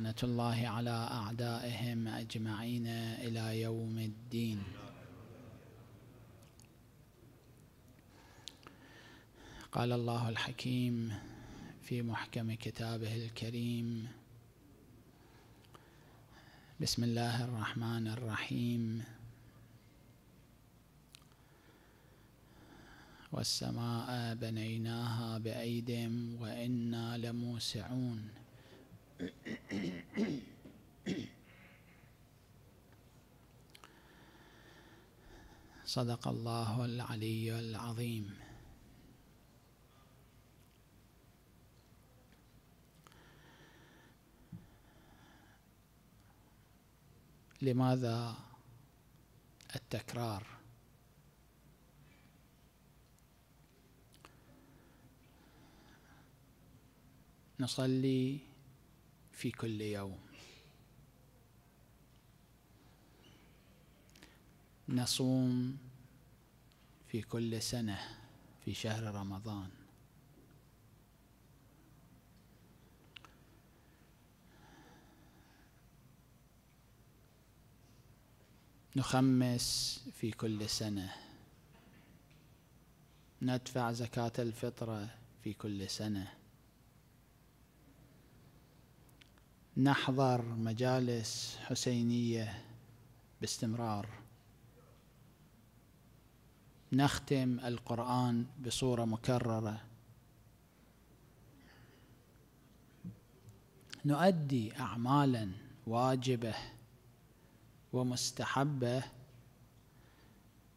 لعنة الله على أعدائهم أجمعين إلى يوم الدين قال الله الحكيم في محكم كتابه الكريم بسم الله الرحمن الرحيم والسماء بنيناها بأيد وإنا لموسعون صدق الله العلي العظيم لماذا التكرار نصلي في كل يوم نصوم في كل سنة في شهر رمضان نخمس في كل سنة ندفع زكاة الفطرة في كل سنة نحضر مجالس حسينيه باستمرار نختم القران بصوره مكرره نؤدي اعمالا واجبه ومستحبه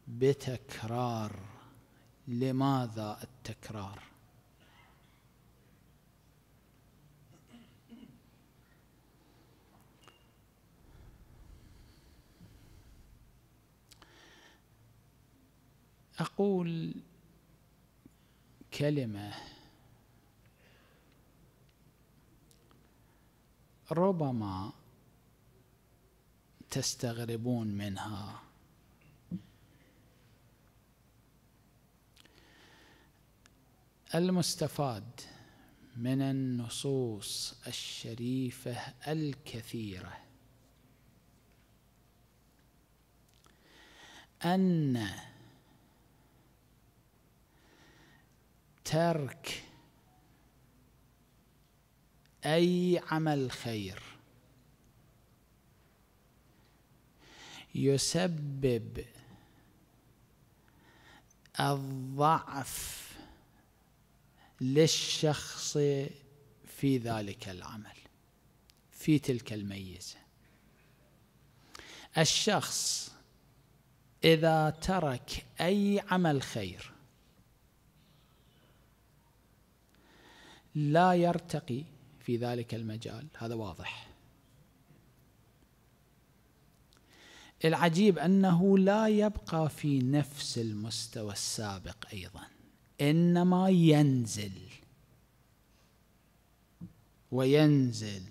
بتكرار لماذا التكرار أقول كلمة ربما تستغربون منها المستفاد من النصوص الشريفة الكثيرة أن ترك أي عمل خير يسبب الضعف للشخص في ذلك العمل في تلك الميزة الشخص إذا ترك أي عمل خير لا يرتقي في ذلك المجال هذا واضح العجيب انه لا يبقى في نفس المستوى السابق ايضا انما ينزل وينزل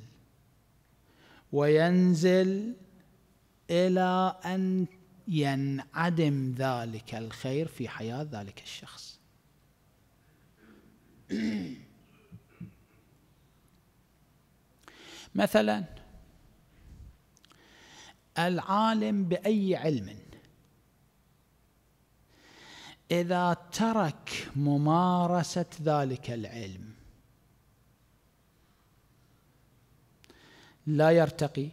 وينزل الى ان ينعدم ذلك الخير في حياه ذلك الشخص مثلا العالم باي علم اذا ترك ممارسه ذلك العلم لا يرتقي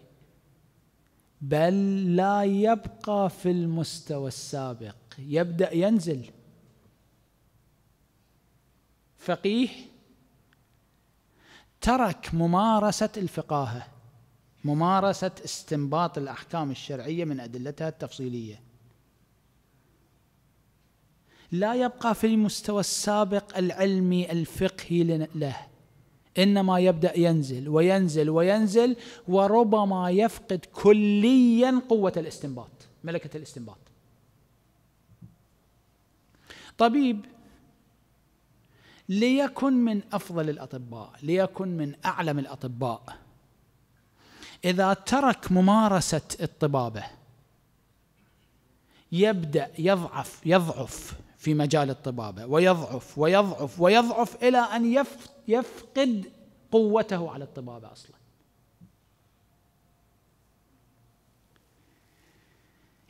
بل لا يبقى في المستوى السابق يبدا ينزل فقيه ترك ممارسة الفقاهة ممارسة استنباط الأحكام الشرعية من أدلتها التفصيلية لا يبقى في المستوى السابق العلمي الفقهي له انما يبدا ينزل وينزل وينزل وربما يفقد كليا قوه الاستنباط ملكه الاستنباط طبيب ليكن من افضل الاطباء ليكن من اعلم الاطباء اذا ترك ممارسه الطبابه يبدا يضعف يضعف في مجال الطبابه ويضعف ويضعف ويضعف الى ان يفقد قوته على الطبابه اصلا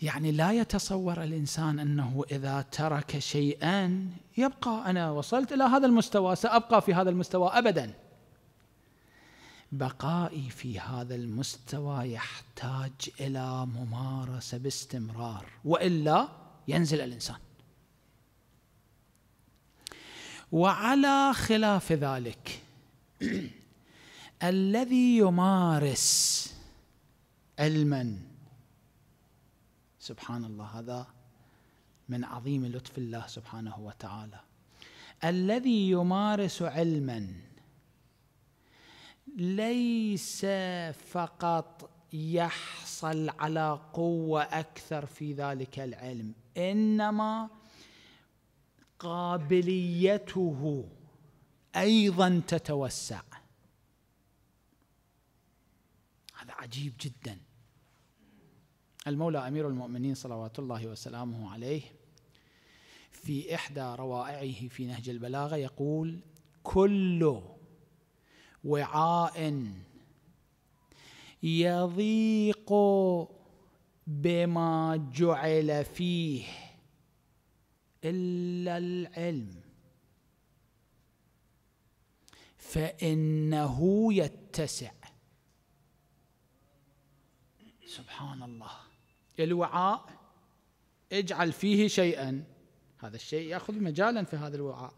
يعني لا يتصور الانسان انه اذا ترك شيئا يبقى انا وصلت الى هذا المستوى سابقى في هذا المستوى ابدا بقائي في هذا المستوى يحتاج الى ممارسه باستمرار والا ينزل الانسان وعلى خلاف ذلك الذي يمارس علما سبحان الله هذا من عظيم لطف الله سبحانه وتعالى الذي يمارس علما ليس فقط يحصل على قوه اكثر في ذلك العلم انما قابليته ايضا تتوسع هذا عجيب جدا المولى أمير المؤمنين صلوات الله وسلامه عليه في إحدى روائعه في نهج البلاغة يقول كل وعاء يضيق بما جعل فيه إلا العلم فإنه يتسع سبحان الله الوعاء اجعل فيه شيئا هذا الشيء ياخذ مجالا في هذا الوعاء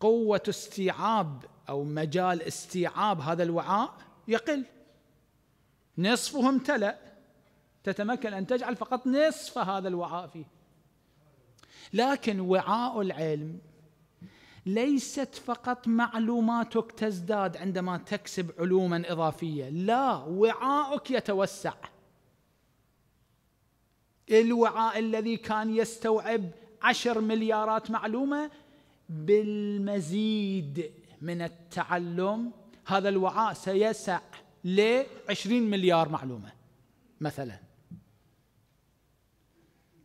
قوه استيعاب او مجال استيعاب هذا الوعاء يقل نصفه امتلأ تتمكن ان تجعل فقط نصف هذا الوعاء فيه لكن وعاء العلم ليست فقط معلوماتك تزداد عندما تكسب علوما اضافيه لا وعاءك يتوسع الوعاء الذي كان يستوعب عشر مليارات معلومة بالمزيد من التعلم هذا الوعاء سيسع لعشرين مليار معلومة مثلا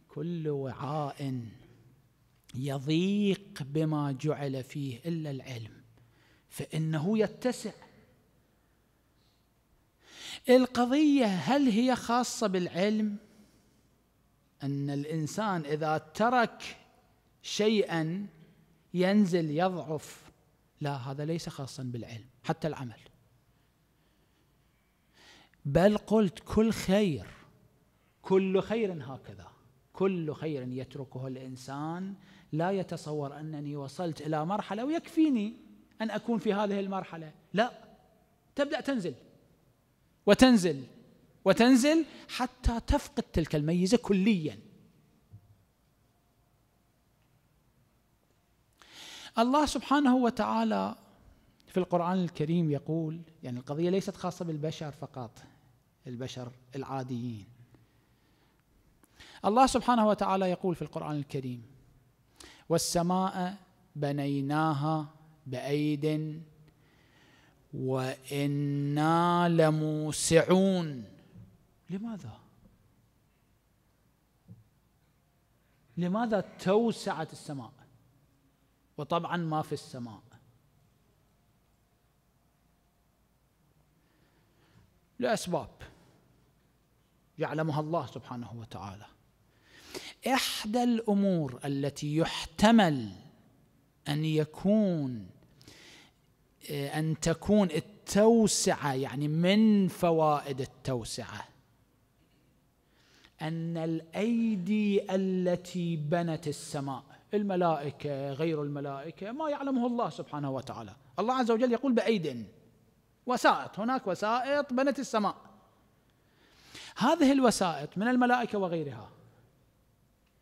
كل وعاء يضيق بما جعل فيه إلا العلم فإنه يتسع القضية هل هي خاصة بالعلم؟ ان الانسان اذا ترك شيئا ينزل يضعف لا هذا ليس خاصا بالعلم حتى العمل بل قلت كل خير كل خير هكذا كل خير يتركه الانسان لا يتصور انني وصلت الى مرحله ويكفيني ان اكون في هذه المرحله لا تبدا تنزل وتنزل وتنزل حتى تفقد تلك الميزة كليا الله سبحانه وتعالى في القرآن الكريم يقول يعني القضية ليست خاصة بالبشر فقط البشر العاديين الله سبحانه وتعالى يقول في القرآن الكريم والسماء بنيناها بأيد وإنا لموسعون لماذا؟ لماذا توسعت السماء؟ وطبعا ما في السماء لأسباب يعلمها الله سبحانه وتعالى إحدى الأمور التي يحتمل أن يكون أن تكون التوسعة يعني من فوائد التوسعة أن الأيدي التي بنت السماء الملائكة غير الملائكة ما يعلمه الله سبحانه وتعالى الله عز وجل يقول بأيد وسائط هناك وسائط بنت السماء هذه الوسائط من الملائكة وغيرها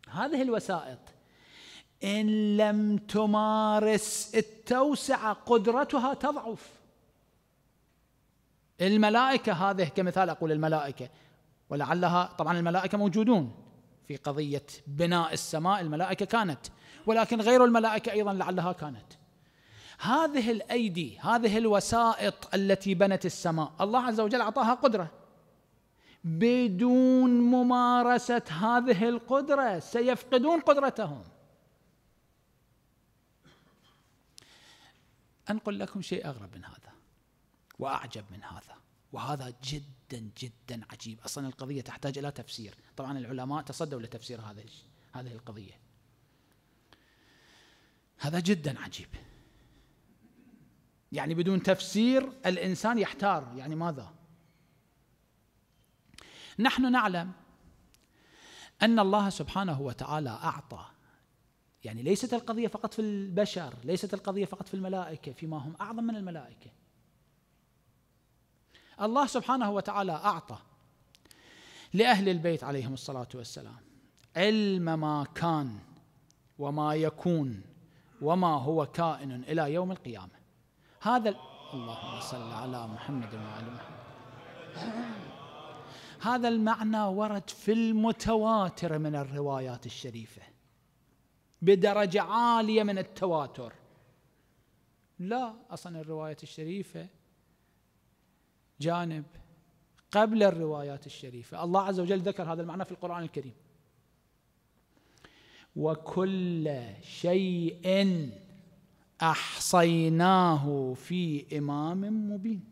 هذه الوسائط إن لم تمارس التوسعة قدرتها تضعف الملائكة هذه كمثال أقول الملائكة ولعلها طبعا الملائكة موجودون في قضية بناء السماء الملائكة كانت ولكن غير الملائكة أيضا لعلها كانت هذه الأيدي هذه الوسائط التي بنت السماء الله عز وجل أعطاها قدرة بدون ممارسة هذه القدرة سيفقدون قدرتهم أنقل لكم شيء أغرب من هذا وأعجب من هذا وهذا جدا جدا عجيب اصلا القضيه تحتاج الى تفسير طبعا العلماء تصدوا لتفسير هذه هذه القضيه هذا جدا عجيب يعني بدون تفسير الانسان يحتار يعني ماذا نحن نعلم ان الله سبحانه وتعالى اعطى يعني ليست القضيه فقط في البشر ليست القضيه فقط في الملائكه فيما هم اعظم من الملائكه الله سبحانه وتعالى اعطى لاهل البيت عليهم الصلاه والسلام علم ما كان وما يكون وما هو كائن الى يوم القيامه هذا اللهم صل على محمد وعلى محمد هذا المعنى ورد في المتواتر من الروايات الشريفه بدرجه عاليه من التواتر لا اصلا الروايه الشريفه جانب قبل الروايات الشريفة الله عز وجل ذكر هذا المعنى في القرآن الكريم وكل شيء أحصيناه في إمام مبين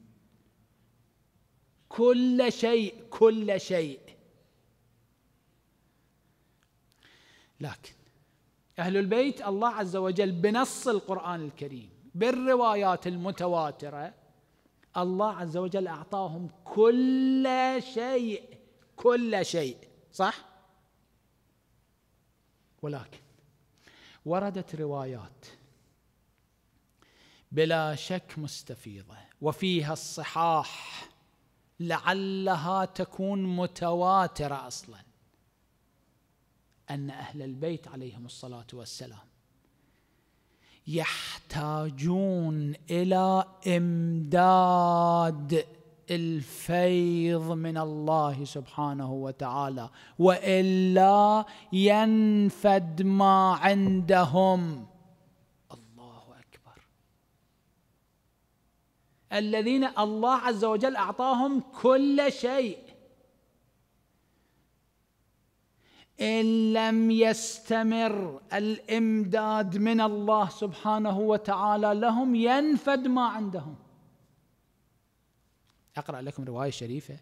كل شيء كل شيء لكن أهل البيت الله عز وجل بنص القرآن الكريم بالروايات المتواترة الله عز وجل أعطاهم كل شيء كل شيء صح؟ ولكن وردت روايات بلا شك مستفيضة وفيها الصحاح لعلها تكون متواترة أصلا أن أهل البيت عليهم الصلاة والسلام يحتاجون الى امداد الفيض من الله سبحانه وتعالى والا ينفد ما عندهم الله اكبر الذين الله عز وجل اعطاهم كل شيء ان لم يستمر الامداد من الله سبحانه وتعالى لهم ينفد ما عندهم اقرا لكم روايه شريفه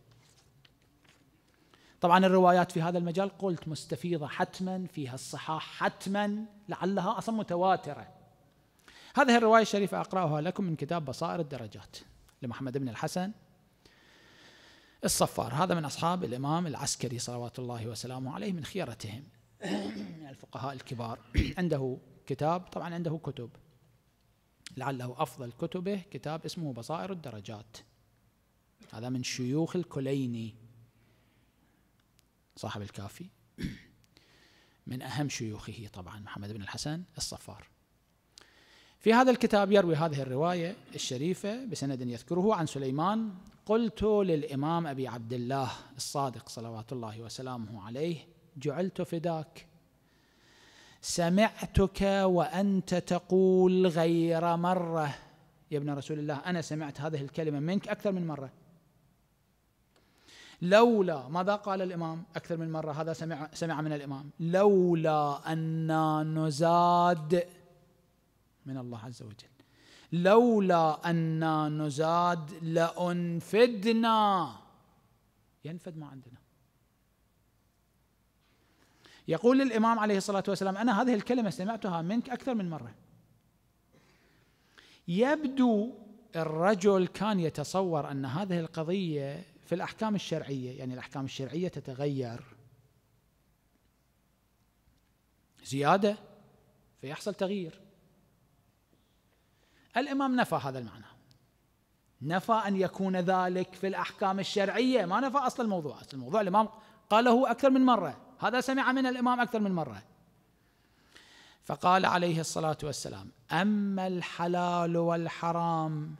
طبعا الروايات في هذا المجال قلت مستفيضه حتما فيها الصحاح حتما لعلها اصلا متواتره هذه الروايه الشريفه اقراها لكم من كتاب بصائر الدرجات لمحمد بن الحسن الصفار هذا من أصحاب الإمام العسكري صلوات الله وسلامه عليه من خيرتهم من الفقهاء الكبار عنده كتاب طبعا عنده كتب لعله أفضل كتبه كتاب اسمه بصائر الدرجات هذا من شيوخ الكليني صاحب الكافي من أهم شيوخه طبعا محمد بن الحسن الصفار في هذا الكتاب يروي هذه الرواية الشريفة بسند يذكره عن سليمان قلت للإمام أبي عبد الله الصادق صلوات الله وسلامه عليه جعلت فداك سمعتك وأنت تقول غير مرة يا ابن رسول الله أنا سمعت هذه الكلمة منك أكثر من مرة لولا ماذا قال الإمام أكثر من مرة هذا سمع, سمع من الإمام لولا أننا نزاد من الله عز وجل لولا أنا نزاد لأنفدنا ينفد ما عندنا يقول الإمام عليه الصلاة والسلام أنا هذه الكلمة سمعتها منك أكثر من مرة يبدو الرجل كان يتصور أن هذه القضية في الأحكام الشرعية يعني الأحكام الشرعية تتغير زيادة فيحصل تغيير الإمام نفى هذا المعنى نفى أن يكون ذلك في الأحكام الشرعية ما نفى أصل الموضوع أصل الموضوع الإمام قاله أكثر من مرة هذا سمع من الإمام أكثر من مرة فقال عليه الصلاة والسلام أما الحلال والحرام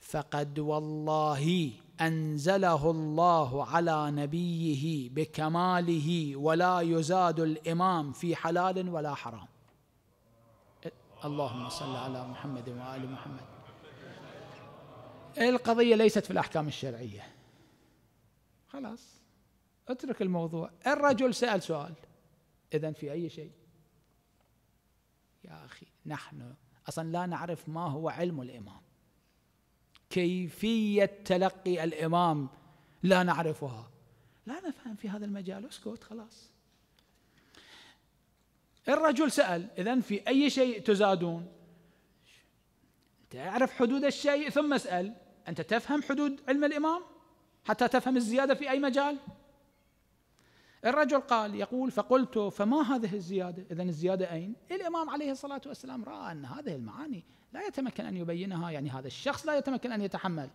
فقد والله أنزله الله على نبيه بكماله ولا يزاد الإمام في حلال ولا حرام اللهم صل على محمد وآل محمد القضية ليست في الأحكام الشرعية خلاص اترك الموضوع الرجل سأل سؤال إذا في أي شيء يا أخي نحن أصلا لا نعرف ما هو علم الإمام كيفية تلقي الإمام لا نعرفها لا نفهم في هذا المجال اسكت خلاص الرجل سأل إذا في أي شيء تزادون تعرف حدود الشيء ثم اسأل أنت تفهم حدود علم الإمام حتى تفهم الزيادة في أي مجال الرجل قال يقول فقلت فما هذه الزيادة إذا الزيادة أين الإمام عليه الصلاة والسلام رأى أن هذه المعاني لا يتمكن أن يبينها يعني هذا الشخص لا يتمكن أن يتحمل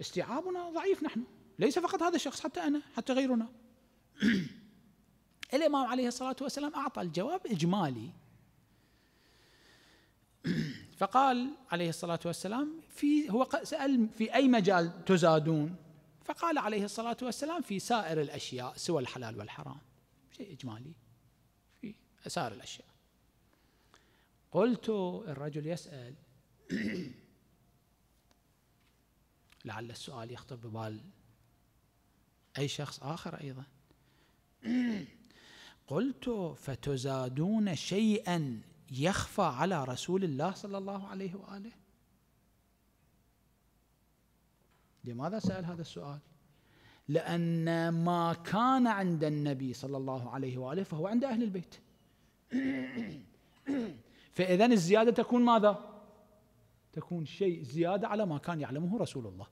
استيعابنا ضعيف نحن ليس فقط هذا الشخص حتى أنا حتى غيرنا الإمام عليه الصلاة والسلام أعطى الجواب إجمالي فقال عليه الصلاة والسلام في هو سأل في أي مجال تزادون فقال عليه الصلاة والسلام في سائر الأشياء سوى الحلال والحرام شيء إجمالي في سائر الأشياء قلت الرجل يسأل لعل السؤال يخطر ببال أي شخص آخر أيضا قلت فتزادون شيئا يخفى على رسول الله صلى الله عليه واله لماذا سال هذا السؤال لان ما كان عند النبي صلى الله عليه واله فهو عند اهل البيت فاذا الزياده تكون ماذا تكون شيء زياده على ما كان يعلمه رسول الله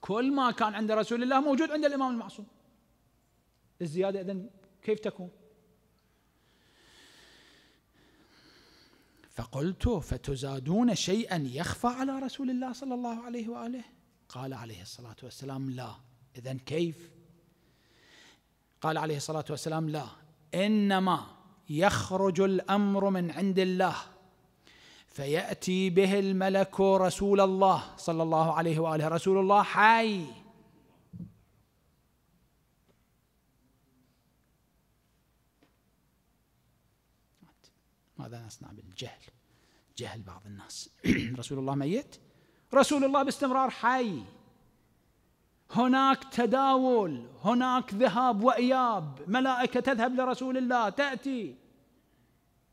كل ما كان عند رسول الله موجود عند الامام المعصوم الزيادة إذن كيف تكون فقلت فتزادون شيئا يخفى على رسول الله صلى الله عليه وآله قال عليه الصلاة والسلام لا إذا كيف قال عليه الصلاة والسلام لا إنما يخرج الأمر من عند الله فيأتي به الملك رسول الله صلى الله عليه وآله رسول الله حي ماذا نصنع بالجهل جهل بعض الناس رسول الله ميت رسول الله باستمرار حي هناك تداول هناك ذهاب واياب ملائكه تذهب لرسول الله تاتي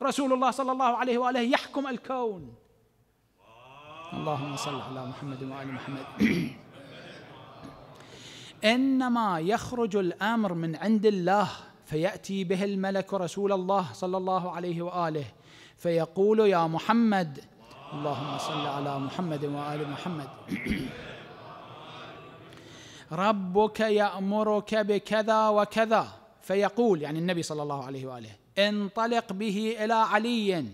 رسول الله صلى الله عليه واله يحكم الكون اللهم صل على محمد وال محمد انما يخرج الامر من عند الله فياتي به الملك رسول الله صلى الله عليه واله فيقول يا محمد اللهم صل على محمد وآل محمد ربك يأمرك بكذا وكذا فيقول يعني النبي صلى الله عليه وآله انطلق به إلى علي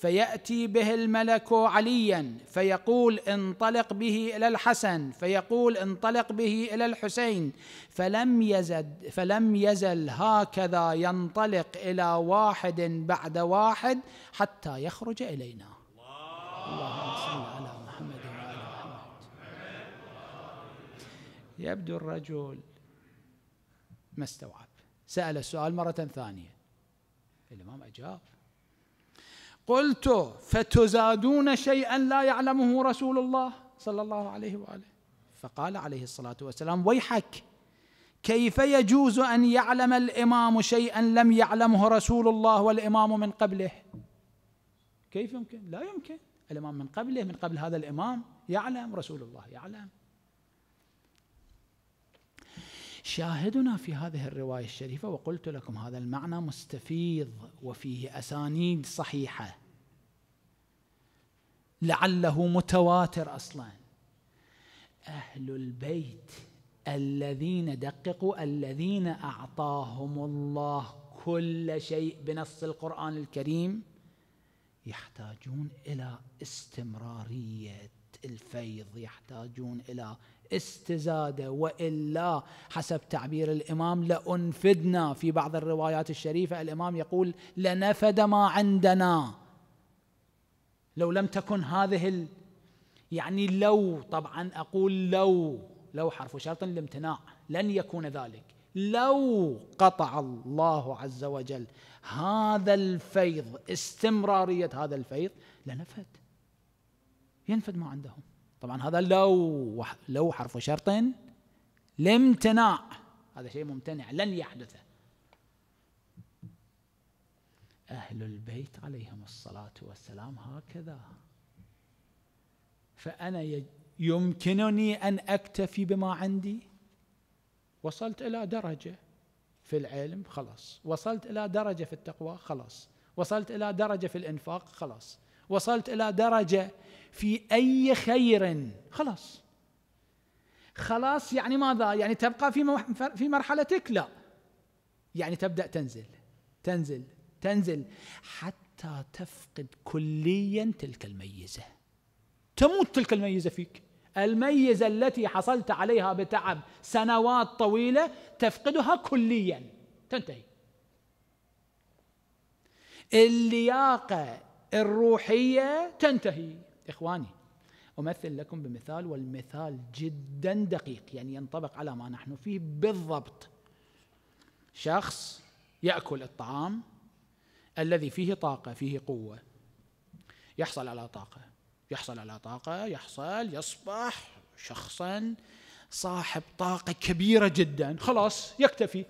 فياتي به الملك عليا فيقول انطلق به الى الحسن فيقول انطلق به الى الحسين فلم يزد فلم يزل هكذا ينطلق الى واحد بعد واحد حتى يخرج الينا اللهم صل على محمد وعلى محمد يبدو الرجل ما استوعب سال السؤال مره ثانيه الامام اجاب قلت فتزادون شيئا لا يعلمه رسول الله صلى الله عليه واله فقال عليه الصلاه والسلام ويحك كيف يجوز ان يعلم الامام شيئا لم يعلمه رسول الله والامام من قبله كيف يمكن لا يمكن الامام من قبله من قبل هذا الامام يعلم رسول الله يعلم شاهدنا في هذه الرواية الشريفة وقلت لكم هذا المعنى مستفيض وفيه أسانيد صحيحة لعله متواتر أصلا أهل البيت الذين دققوا الذين أعطاهم الله كل شيء بنص القرآن الكريم يحتاجون إلى استمرارية الفيض يحتاجون إلى استزادة وإلا حسب تعبير الإمام لأنفدنا في بعض الروايات الشريفة الإمام يقول لنفد ما عندنا لو لم تكن هذه ال... يعني لو طبعا أقول لو لو حرف شرط الامتناع لن يكون ذلك لو قطع الله عز وجل هذا الفيض استمرارية هذا الفيض لنفد ينفد ما عندهم طبعا هذا لو لو حرف شرط لامتناع هذا شيء ممتنع لن يحدث أهل البيت عليهم الصلاة والسلام هكذا فأنا يمكنني أن أكتفي بما عندي وصلت إلى درجة في العلم خلاص وصلت إلى درجة في التقوى خلاص وصلت إلى درجة في الإنفاق خلاص وصلت إلى درجة في أي خير خلاص خلاص يعني ماذا يعني تبقى في في مرحلتك لا يعني تبدأ تنزل تنزل تنزل حتى تفقد كليا تلك الميزة تموت تلك الميزة فيك الميزة التي حصلت عليها بتعب سنوات طويلة تفقدها كليا تنتهي اللياقة الروحية تنتهي إخواني أمثل لكم بمثال والمثال جدا دقيق يعني ينطبق على ما نحن فيه بالضبط شخص يأكل الطعام الذي فيه طاقة فيه قوة يحصل على طاقة يحصل على طاقة يحصل يصبح شخصا صاحب طاقة كبيرة جدا خلاص يكتفي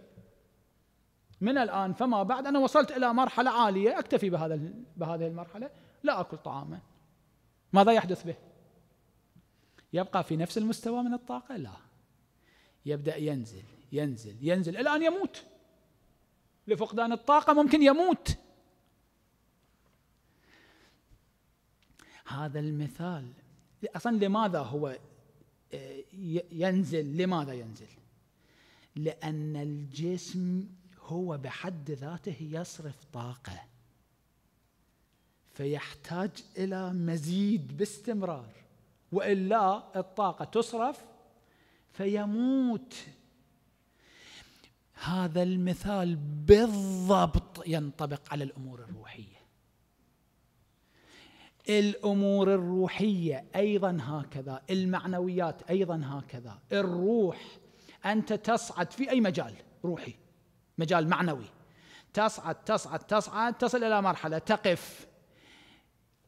من الآن فما بعد أنا وصلت إلى مرحلة عالية أكتفي بهذا بهذه المرحلة لا أكل طعاما ماذا يحدث به؟ يبقى في نفس المستوى من الطاقة؟ لا يبدأ ينزل ينزل ينزل إلى أن يموت لفقدان الطاقة ممكن يموت هذا المثال أصلا لماذا هو آه، ينزل لماذا ينزل لأن الجسم هو بحد ذاته يصرف طاقة فيحتاج إلى مزيد باستمرار وإلا الطاقة تصرف فيموت هذا المثال بالضبط ينطبق على الأمور الروحية الامور الروحيه ايضا هكذا المعنويات ايضا هكذا الروح انت تصعد في اي مجال روحي مجال معنوي تصعد تصعد تصعد تصل الى مرحله تقف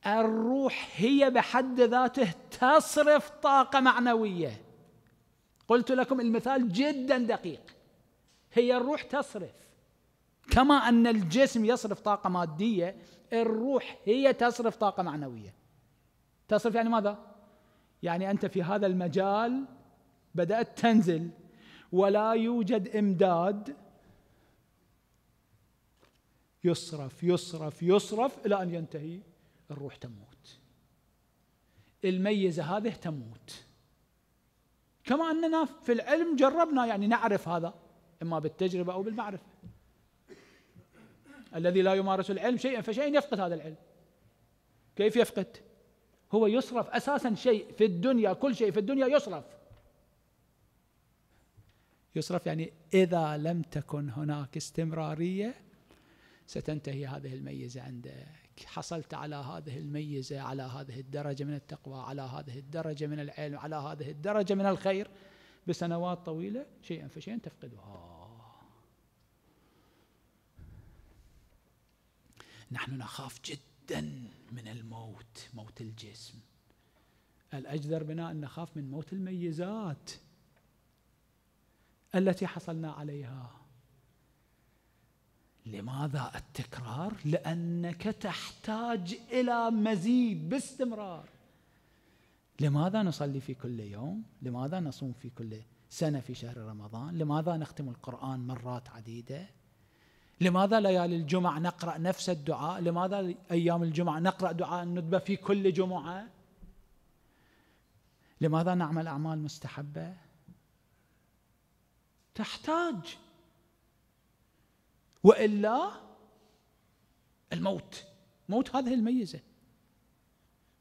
الروح هي بحد ذاته تصرف طاقه معنويه قلت لكم المثال جدا دقيق هي الروح تصرف كما ان الجسم يصرف طاقه ماديه الروح هي تصرف طاقه معنويه تصرف يعني ماذا يعني انت في هذا المجال بدات تنزل ولا يوجد امداد يصرف يصرف يصرف إلى أن ينتهي الروح تموت الميزة هذه تموت كما أننا في العلم جربنا يعني نعرف هذا إما بالتجربة أو بالمعرفة الذي لا يمارس العلم شيئا فشيئا يفقد هذا العلم كيف يفقد هو يصرف أساسا شيء في الدنيا كل شيء في الدنيا يصرف يصرف يعني إذا لم تكن هناك استمرارية ستنتهي هذه الميزة عندك حصلت على هذه الميزة على هذه الدرجة من التقوى على هذه الدرجة من العلم على هذه الدرجة من الخير بسنوات طويلة شيئا فشيئا تفقدها نحن نخاف جدا من الموت موت الجسم الأجدر بنا أن نخاف من موت الميزات التي حصلنا عليها لماذا التكرار؟ لأنك تحتاج إلى مزيد باستمرار لماذا نصلي في كل يوم؟ لماذا نصوم في كل سنة في شهر رمضان؟ لماذا نختم القرآن مرات عديدة؟ لماذا ليالي الجمعة نقرأ نفس الدعاء؟ لماذا أيام الجمعة نقرأ دعاء الندبة في كل جمعة؟ لماذا نعمل أعمال مستحبة؟ تحتاج والا الموت موت هذه الميزه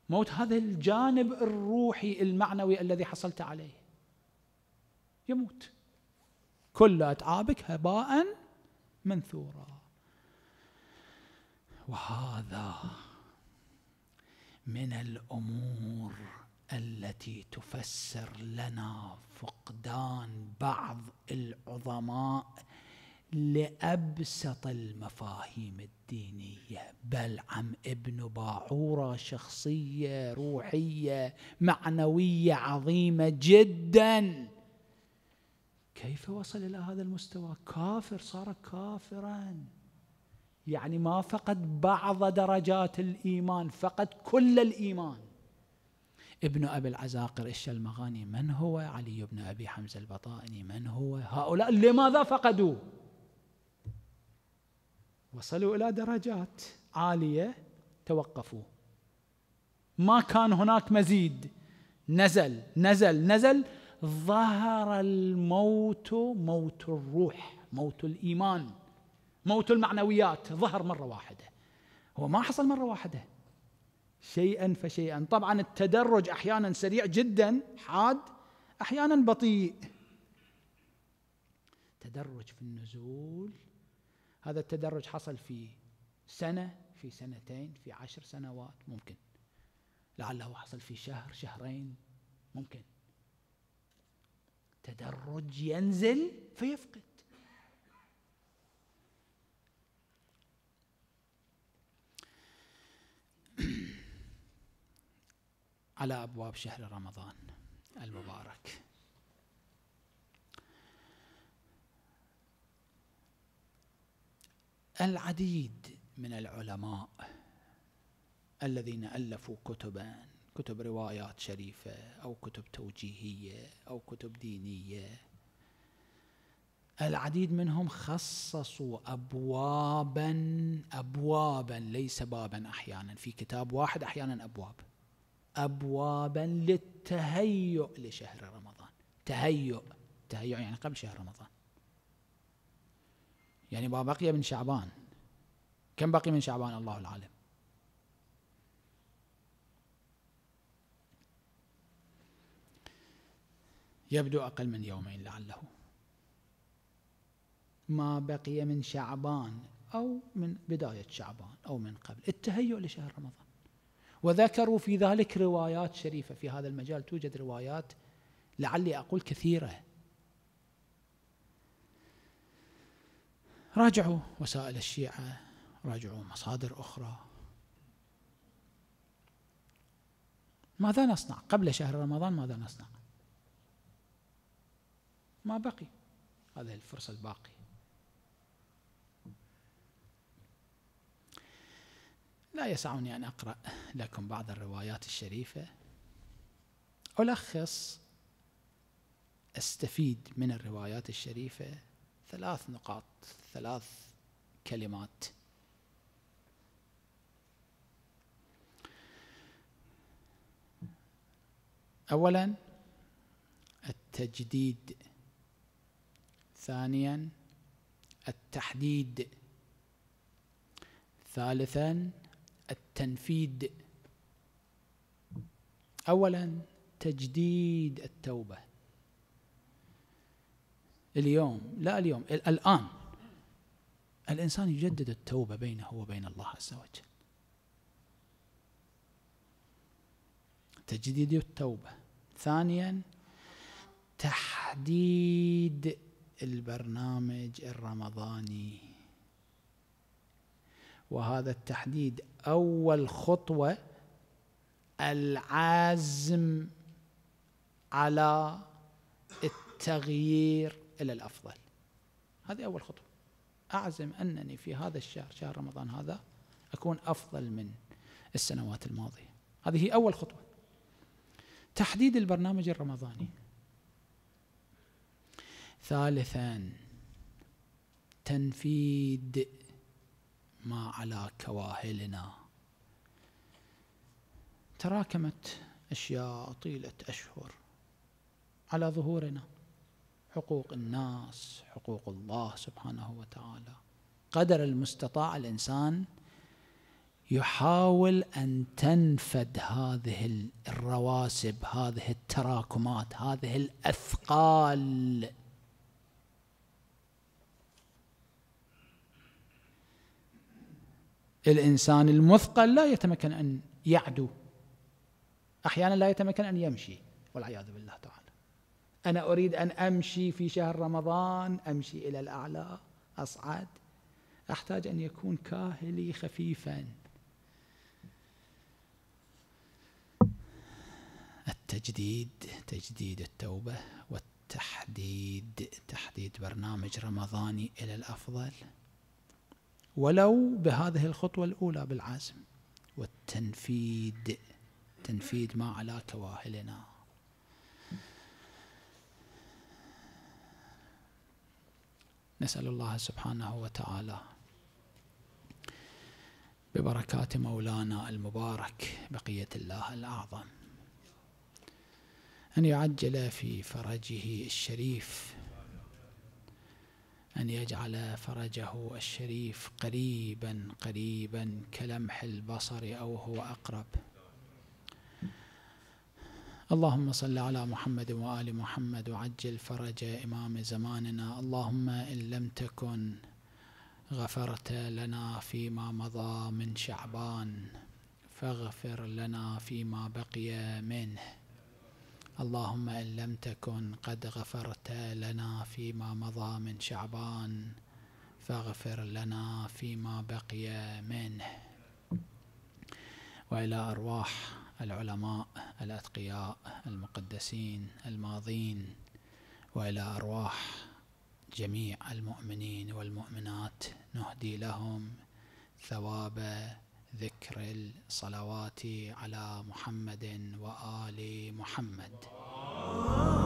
موت هذا الجانب الروحي المعنوي الذي حصلت عليه يموت كل اتعابك هباء منثورا وهذا من الامور التي تفسر لنا فقدان بعض العظماء لأبسط المفاهيم الدينية بل عم ابن باعورة شخصية روحية معنوية عظيمة جدا كيف وصل إلى هذا المستوى كافر صار كافرا يعني ما فقد بعض درجات الإيمان فقد كل الإيمان ابن أبي العزاقر الشلمغاني من هو علي بن أبي حمزة البطائني من هو هؤلاء لماذا فقدوه وصلوا الى درجات عاليه توقفوا ما كان هناك مزيد نزل نزل نزل ظهر الموت موت الروح موت الايمان موت المعنويات ظهر مره واحده هو ما حصل مره واحده شيئا فشيئا طبعا التدرج احيانا سريع جدا حاد احيانا بطيء تدرج في النزول هذا التدرج حصل في سنة في سنتين في عشر سنوات ممكن لعله حصل في شهر شهرين ممكن تدرج ينزل فيفقد على ابواب شهر رمضان المبارك العديد من العلماء الذين ألفوا كتبا كتب روايات شريفة أو كتب توجيهية أو كتب دينية العديد منهم خصصوا أبوابا أبوابا ليس بابا أحيانا في كتاب واحد أحيانا أبواب أبوابا للتهيؤ لشهر رمضان تهيؤ تهيؤ يعني قبل شهر رمضان يعني ما بقي من شعبان كم بقي من شعبان الله العالم يبدو أقل من يومين لعله ما بقي من شعبان أو من بداية شعبان أو من قبل التهيؤ لشهر رمضان وذكروا في ذلك روايات شريفة في هذا المجال توجد روايات لعلي أقول كثيرة راجعوا وسائل الشيعة راجعوا مصادر أخرى ماذا نصنع قبل شهر رمضان ماذا نصنع ما بقي هذه الفرصة الباقية لا يسعني أن أقرأ لكم بعض الروايات الشريفة ألخص أستفيد من الروايات الشريفة ثلاث نقاط ثلاث كلمات اولا التجديد ثانيا التحديد ثالثا التنفيذ اولا تجديد التوبه اليوم لا اليوم الآن الإنسان يجدد التوبة بينه وبين الله عز وجل تجديد التوبة ثانيا تحديد البرنامج الرمضاني وهذا التحديد أول خطوة العزم على التغيير إلى الأفضل هذه أول خطوة أعزم أنني في هذا الشهر شهر رمضان هذا أكون أفضل من السنوات الماضية هذه هي أول خطوة تحديد البرنامج الرمضاني ثالثا تنفيذ ما على كواهلنا تراكمت اشياء طيله اشهر على ظهورنا حقوق الناس حقوق الله سبحانه وتعالى قدر المستطاع الانسان يحاول ان تنفد هذه الرواسب هذه التراكمات هذه الاثقال الانسان المثقل لا يتمكن ان يعدو احيانا لا يتمكن ان يمشي والعياذ بالله تعالى أنا أريد أن أمشي في شهر رمضان أمشي إلى الأعلى أصعد أحتاج أن يكون كاهلي خفيفا التجديد تجديد التوبة والتحديد تحديد برنامج رمضاني إلى الأفضل ولو بهذه الخطوة الأولى بالعزم والتنفيذ تنفيذ ما على كواهلنا نسأل الله سبحانه وتعالى ببركات مولانا المبارك بقية الله الأعظم أن يعجل في فرجه الشريف أن يجعل فرجه الشريف قريبا قريبا كلمح البصر أو هو أقرب اللهم صل على محمد وآل محمد وعجل فرج إمام زماننا اللهم إن لم تكن غفرت لنا فيما مضى من شعبان فاغفر لنا فيما بقي منه اللهم إن لم تكن قد غفرت لنا فيما مضى من شعبان فاغفر لنا فيما بقي منه وإلى أرواح العلماء الأتقياء المقدسين الماضين وإلى أرواح جميع المؤمنين والمؤمنات نهدي لهم ثواب ذكر الصلوات على محمد وآل محمد